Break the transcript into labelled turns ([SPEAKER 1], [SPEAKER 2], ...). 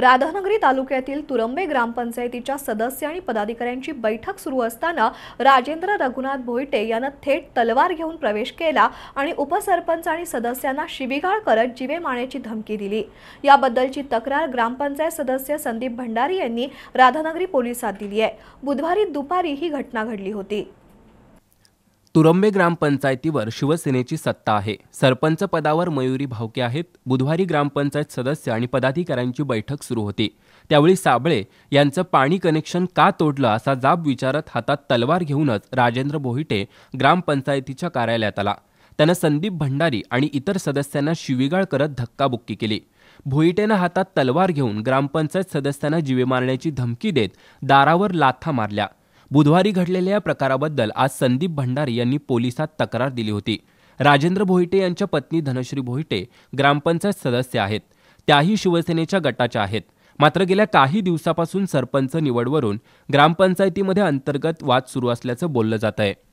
[SPEAKER 1] राधानगरी तालुक्यातील तुरंबे ग्रामपंचायतीच्या सदस्य आणि पदाधिकाऱ्यांची बैठक सुरू असताना राजेंद्र रघुनाथ भोईटे यानं थेट तलवार घेऊन प्रवेश केला आणि उपसरपंच आणि सदस्यांना शिबिगाळ करत जीवे मारण्याची धमकी दिली याबद्दलची तक्रार ग्रामपंचायत सदस्य संदीप भंडारी यांनी राधानगरी पोलिसात दिली आहे बुधवारी दुपारी ही घटना घडली होती
[SPEAKER 2] तुरंबे ग्रामपंचायतीवर शिवसेनेची सत्ता आहे सरपंच पदावर मयुरी भावके आहेत बुधवारी ग्रामपंचायत सदस्य आणि पदाधिकाऱ्यांची बैठक सुरू होती त्यावेळी साबळे यांचं पाणी कनेक्शन का तोडलं असा जाब विचारत हातात तलवार घेऊनच राजेंद्र बोहिटे ग्रामपंचायतीच्या कार्यालयात आला त्यानं संदीप भंडारी आणि इतर सदस्यांना शिवीगाळ करत धक्काबुक्की केली भोईटेनं हातात तलवार घेऊन ग्रामपंचायत सदस्यांना जीवे मारण्याची धमकी देत दारावर लाथा मारल्या बुधवारी घडलेल्या या प्रकाराबद्दल आज संदीप भंडारी यांनी पोलिसात तक्रार दिली होती राजेंद्र भोईटे यांच्या पत्नी धनश्री भोईटे ग्रामपंचायत सदस्य आहेत त्याही शिवसेनेच्या गटाच्या आहेत मात्र गेल्या काही दिवसापासून सरपंच निवडवरून ग्रामपंचायतीमध्ये अंतर्गत वाद सुरू असल्याचं बोललं जात आहे